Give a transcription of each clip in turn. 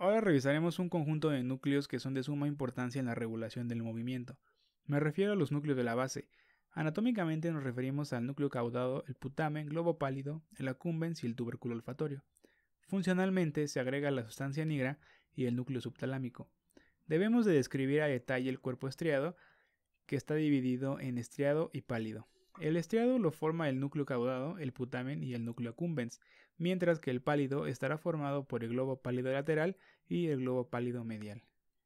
Ahora revisaremos un conjunto de núcleos que son de suma importancia en la regulación del movimiento. Me refiero a los núcleos de la base. Anatómicamente nos referimos al núcleo caudado, el putamen, globo pálido, el accumbens y el tubérculo olfatorio. Funcionalmente se agrega la sustancia negra y el núcleo subtalámico. Debemos de describir a detalle el cuerpo estriado, que está dividido en estriado y pálido. El estriado lo forma el núcleo caudado, el putamen y el núcleo cumbens, mientras que el pálido estará formado por el globo pálido lateral y el globo pálido medial.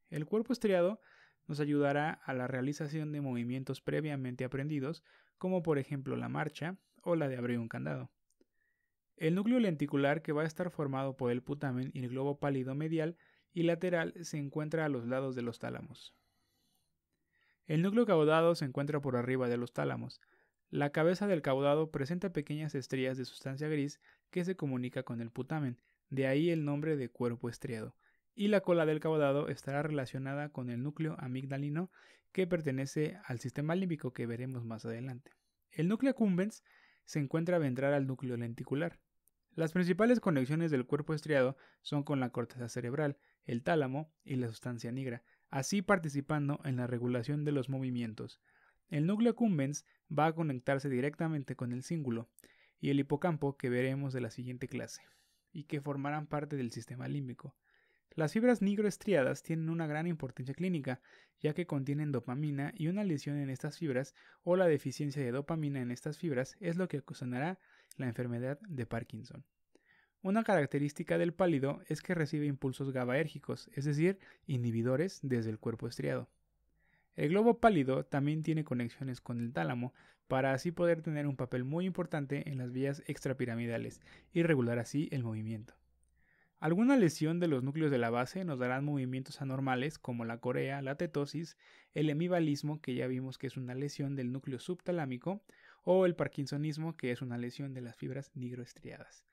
El cuerpo estriado nos ayudará a la realización de movimientos previamente aprendidos, como por ejemplo la marcha o la de abrir un candado. El núcleo lenticular que va a estar formado por el putamen y el globo pálido medial y lateral se encuentra a los lados de los tálamos. El núcleo caudado se encuentra por arriba de los tálamos, la cabeza del caudado presenta pequeñas estrías de sustancia gris que se comunica con el putamen, de ahí el nombre de cuerpo estriado. Y la cola del caudado estará relacionada con el núcleo amigdalino que pertenece al sistema límbico que veremos más adelante. El núcleo cumbens se encuentra ventral al núcleo lenticular. Las principales conexiones del cuerpo estriado son con la corteza cerebral, el tálamo y la sustancia negra, así participando en la regulación de los movimientos. El núcleo cumbens va a conectarse directamente con el cíngulo y el hipocampo que veremos de la siguiente clase, y que formarán parte del sistema límbico. Las fibras nigroestriadas tienen una gran importancia clínica, ya que contienen dopamina y una lesión en estas fibras o la deficiencia de dopamina en estas fibras es lo que ocasionará la enfermedad de Parkinson. Una característica del pálido es que recibe impulsos GABAérgicos, es decir, inhibidores desde el cuerpo estriado. El globo pálido también tiene conexiones con el tálamo para así poder tener un papel muy importante en las vías extrapiramidales y regular así el movimiento. Alguna lesión de los núcleos de la base nos darán movimientos anormales como la corea, la tetosis, el hemibalismo, que ya vimos que es una lesión del núcleo subtalámico, o el parkinsonismo, que es una lesión de las fibras nigroestriadas.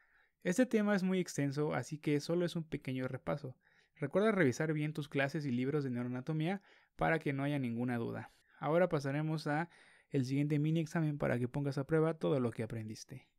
Este tema es muy extenso, así que solo es un pequeño repaso. Recuerda revisar bien tus clases y libros de neuroanatomía para que no haya ninguna duda. Ahora pasaremos a el siguiente mini examen para que pongas a prueba todo lo que aprendiste.